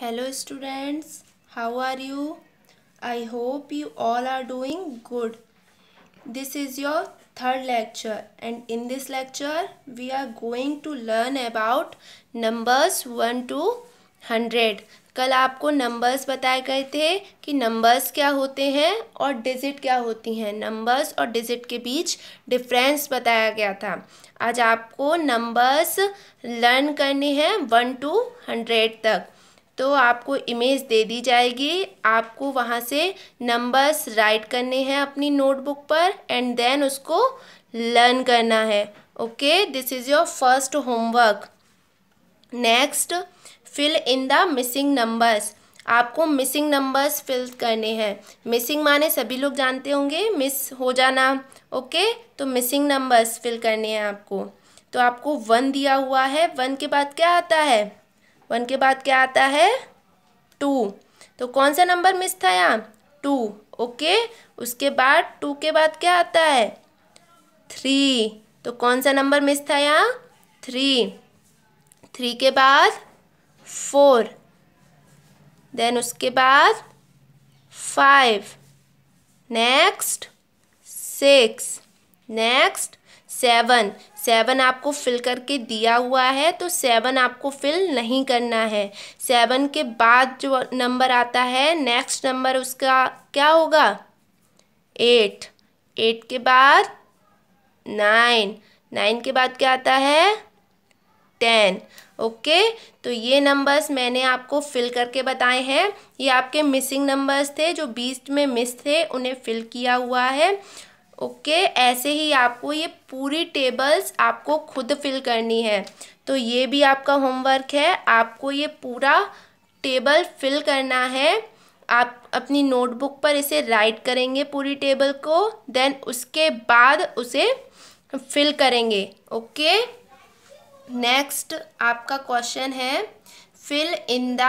hello students how are you I hope you all are doing good this is your third lecture and in this lecture we are going to learn about numbers one to hundred कल आपको numbers बताए गए थे कि numbers क्या होते हैं और डिजिट क्या होती हैं नंबर्स और डिजिट के बीच डिफरेंस बताया गया था आज आपको नंबर्स लर्न करने हैं वन टू हंड्रेड तक तो आपको इमेज दे दी जाएगी आपको वहाँ से नंबर्स राइट करने हैं अपनी नोटबुक पर एंड देन उसको लर्न करना है okay this is your first homework next fill in the missing numbers आपको मिसिंग नंबर्स फिल करने हैं मिसिंग माने सभी लोग जानते होंगे मिस हो जाना ओके तो मिसिंग नंबर्स फिल करने हैं आपको तो आपको वन दिया हुआ है वन के बाद क्या आता है वन के बाद क्या आता है टू तो कौन सा नंबर मिस था यहाँ टू ओके उसके बाद टू के बाद क्या आता है थ्री तो कौन सा नंबर मिस था यहाँ थ्री थ्री के बाद फोर देन उसके बाद five next six next seven seven आपको फिल करके दिया हुआ है तो सेवन आपको फिल नहीं करना है सेवन के बाद जो नंबर आता है नेक्स्ट नंबर उसका क्या होगा एट एट के बाद नाइन नाइन के बाद क्या आता है टेन ओके तो ये नंबर्स मैंने आपको फिल करके बताए हैं ये आपके मिसिंग नंबर्स थे जो बीस में मिस थे उन्हें फिल किया हुआ है ओके ऐसे ही आपको ये पूरी टेबल्स आपको खुद फिल करनी है तो ये भी आपका होमवर्क है आपको ये पूरा टेबल फिल करना है आप अपनी नोटबुक पर इसे राइट करेंगे पूरी टेबल को देन उसके बाद उसे फिल करेंगे ओके नेक्स्ट आपका क्वेश्चन है fill in the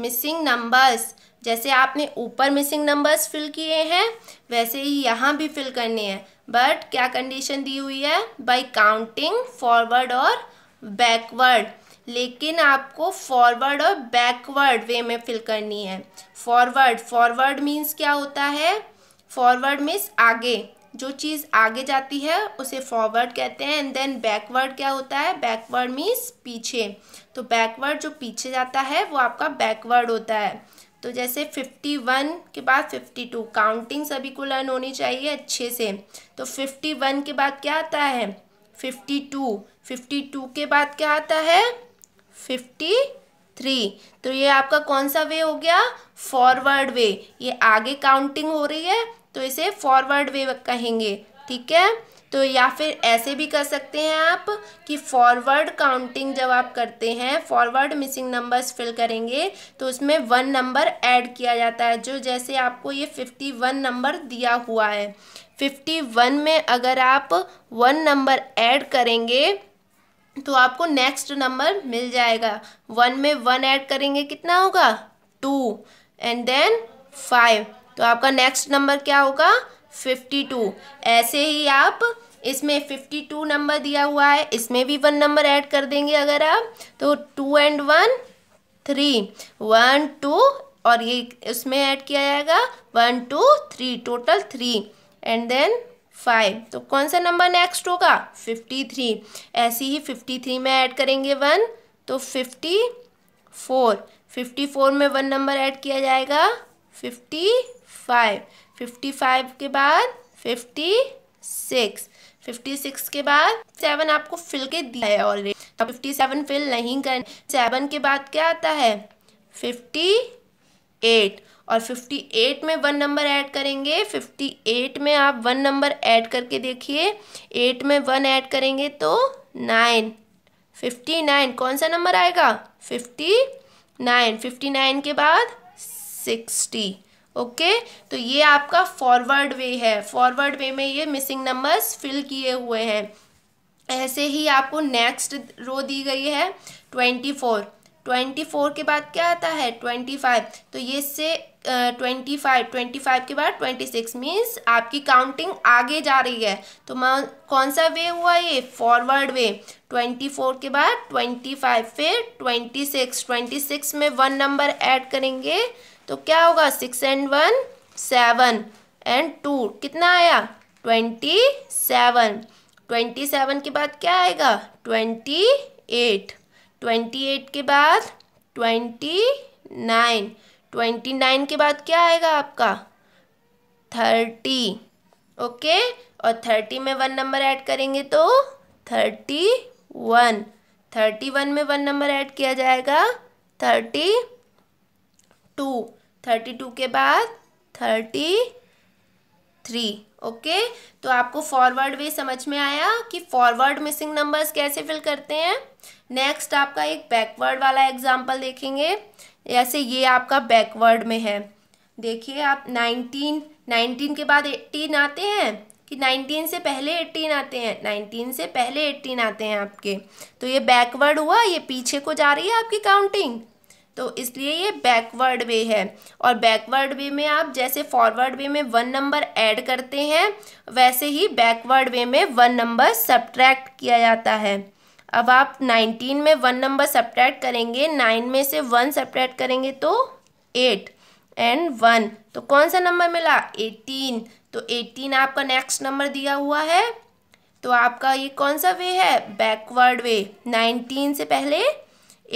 missing numbers जैसे आपने ऊपर मिसिंग नंबर्स फिल किए हैं वैसे ही यहाँ भी फिल करने हैं बट क्या कंडीशन दी हुई है बाई काउंटिंग फॉरवर्ड और बैकवर्ड लेकिन आपको फॉरवर्ड और बैकवर्ड वे में फिल करनी है फॉरवर्ड फॉरवर्ड मीन्स क्या होता है फॉरवर्ड मीन्स आगे जो चीज़ आगे जाती है उसे फॉरवर्ड कहते हैं एंड देन बैकवर्ड क्या होता है बैकवर्ड मीन्स पीछे तो बैकवर्ड जो पीछे जाता है वो आपका बैकवर्ड होता है तो जैसे फिफ्टी वन के बाद फिफ्टी टू काउंटिंग सभी को लर्न होनी चाहिए अच्छे से तो फिफ्टी वन के बाद क्या आता है फिफ्टी टू फिफ्टी टू के बाद क्या आता है फिफ्टी थ्री तो ये आपका कौन सा वे हो गया फॉरवर्ड वे ये आगे काउंटिंग हो रही है तो इसे फॉरवर्ड वे कहेंगे ठीक है तो या फिर ऐसे भी कर सकते हैं आप कि फॉरवर्ड काउंटिंग जब आप करते हैं फॉरवर्ड मिसिंग नंबर्स फिल करेंगे तो उसमें वन नंबर ऐड किया जाता है जो जैसे आपको ये फिफ्टी वन नंबर दिया हुआ है फिफ्टी वन में अगर आप वन नंबर ऐड करेंगे तो आपको नेक्स्ट नंबर मिल जाएगा वन में वन ऐड करेंगे कितना होगा टू एंड देन फाइव तो आपका नेक्स्ट नंबर क्या होगा फिफ्टी टू ऐसे ही आप इसमें फिफ्टी टू नंबर दिया हुआ है इसमें भी वन नंबर ऐड कर देंगे अगर आप तो two and one three one two और ये इसमें ऐड किया जाएगा one two three total three and then five तो कौन सा नंबर नेक्स्ट होगा फिफ्टी थ्री ऐसे ही फिफ्टी थ्री में ऐड करेंगे वन तो फिफ्टी फोर फिफ्टी फोर में वन नंबर ऐड किया जाएगा फिफ्टी फाइव फिफ्टी फाइव के बाद फिफ्टी सिक्स फिफ्टी सिक्स के बाद सेवन आपको फिल के दिया है ऑलरेडी तो फिफ्टी सेवन फिल नहीं कर सेवन के बाद क्या आता है फिफ्टी एट और फिफ्टी एट में वन नंबर ऐड करेंगे फिफ्टी एट में आप वन नंबर ऐड करके देखिए एट में वन ऐड करेंगे तो नाइन फिफ्टी नाइन कौन सा नंबर आएगा फिफ्टी नाइन फिफ्टी नाइन के बाद सिक्सटी ओके तो ये आपका फॉरवर्ड वे है फॉरवर्ड वे में ये मिसिंग नंबर्स फिल किए हुए हैं ऐसे ही आपको नेक्स्ट रो दी गई है ट्वेंटी फोर ट्वेंटी फोर के बाद क्या आता है ट्वेंटी फाइव तो ये से ट्वेंटी फाइव ट्वेंटी फाइव के बाद ट्वेंटी सिक्स मीन्स आपकी काउंटिंग आगे जा रही है तो मैं कौन सा वे हुआ ये फॉरवर्ड वे ट्वेंटी फोर के बाद ट्वेंटी फाइव फिर ट्वेंटी सिक्स ट्वेंटी सिक्स में वन नंबर ऐड करेंगे तो क्या होगा six and one seven and two कितना आया ट्वेंटी सेवन ट्वेंटी सेवन के बाद क्या आएगा ट्वेंटी एट ट्वेंटी एट के बाद ट्वेंटी नाइन ट्वेंटी नाइन के बाद क्या आएगा आपका थर्टी ओके और थर्टी में वन नंबर ऐड करेंगे तो थर्टी वन थर्टी वन में वन नंबर ऐड किया जाएगा थर्टी टू थर्टी टू के बाद थर्टी थ्री ओके तो आपको फॉरवर्ड वे समझ में आया कि फॉरवर्ड मिसिंग नंबर्स कैसे फिल करते हैं नेक्स्ट आपका एक बैकवर्ड वाला एग्जांपल देखेंगे जैसे ये आपका बैकवर्ड में है देखिए आप नाइनटीन नाइनटीन के बाद एट्टीन आते हैं कि नाइनटीन से पहले एट्टीन आते हैं नाइनटीन से पहले एट्टीन आते हैं आपके तो ये बैकवर्ड हुआ ये पीछे को जा रही है आपकी काउंटिंग तो इसलिए ये बैकवर्ड वे है और बैकवर्ड वे में आप जैसे फॉरवर्ड वे में वन नंबर ऐड करते हैं वैसे ही बैकवर्ड वे में वन नंबर सब्ट्रैक्ट किया जाता है अब आप नाइनटीन में वन नंबर सब्ट्रैक्ट करेंगे नाइन में से वन सब्ट्रैक्ट करेंगे तो एट एंड वन तो कौन सा नंबर मिला एटीन तो एटीन आपका नेक्स्ट नंबर दिया हुआ है तो आपका ये कौन सा वे है बैकवर्ड वे नाइनटीन से पहले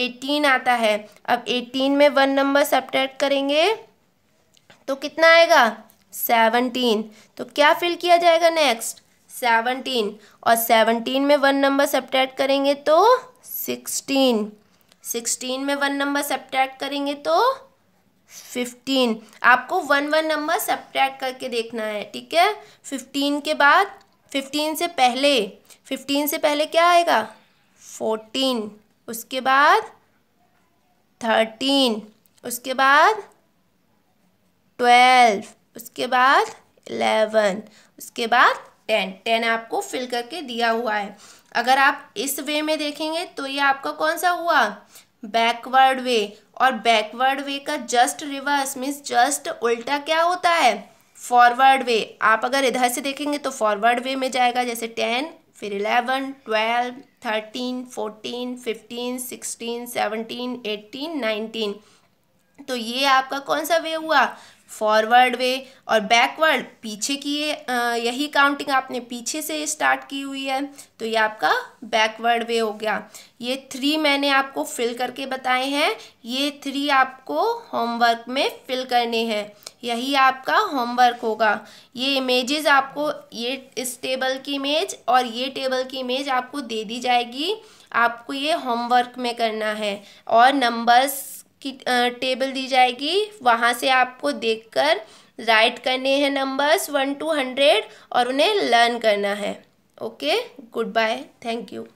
एटीन आता है अब एटीन में वन नंबर सब्ट्रैक्ट करेंगे तो कितना आएगा सेवनटीन तो क्या फिल किया जाएगा नेक्स्ट सेवनटीन और सेवनटीन में वन नंबर सब्ट्रैक्ट करेंगे तो सिक्सटीन सिक्सटीन में वन नंबर सब्ट्रैक्ट करेंगे तो फिफ्टीन आपको वन वन नंबर सब्ट्रैक्ट करके देखना है ठीक है फिफ्टीन के बाद फिफ्टीन से पहले फिफ्टीन से पहले क्या आएगा फोर्टीन उसके बाद थर्टीन उसके बाद ट्वेल्व उसके बाद इलेवन उसके बाद टेन टेन आपको फिल करके दिया हुआ है अगर आप इस वे में देखेंगे तो ये आपका कौन सा हुआ बैकवर्ड वे और बैकवर्ड वे का जस्ट रिवर्स मीन्स जस्ट उल्टा क्या होता है फॉरवर्ड वे आप अगर इधर से देखेंगे तो फॉरवर्ड वे में जाएगा जैसे टेन फिर eleven twelve thirteen fourteen fifteen sixteen seventeen eighteen nineteen तो ये आपका कौन सा वे हुआ फॉरवर्ड वे और बैकवर्ड पीछे की ये यही काउंटिंग आपने पीछे से स्टार्ट की हुई है तो ये आपका बैकवर्ड वे हो गया ये थ्री मैंने आपको फिल करके बताए हैं ये थ्री आपको होमवर्क में फिल करने हैं यही आपका होमवर्क होगा ये इमेजेस आपको ये इस टेबल की इमेज और ये टेबल की इमेज आपको दे दी जाएगी आपको ये होमवर्क में करना है और नंबर्स की टेबल दी जाएगी वहाँ से आपको देखकर राइट करने हैं नंबर्स वन टू हंड्रेड और उन्हें लर्न करना है okay goodbye thank you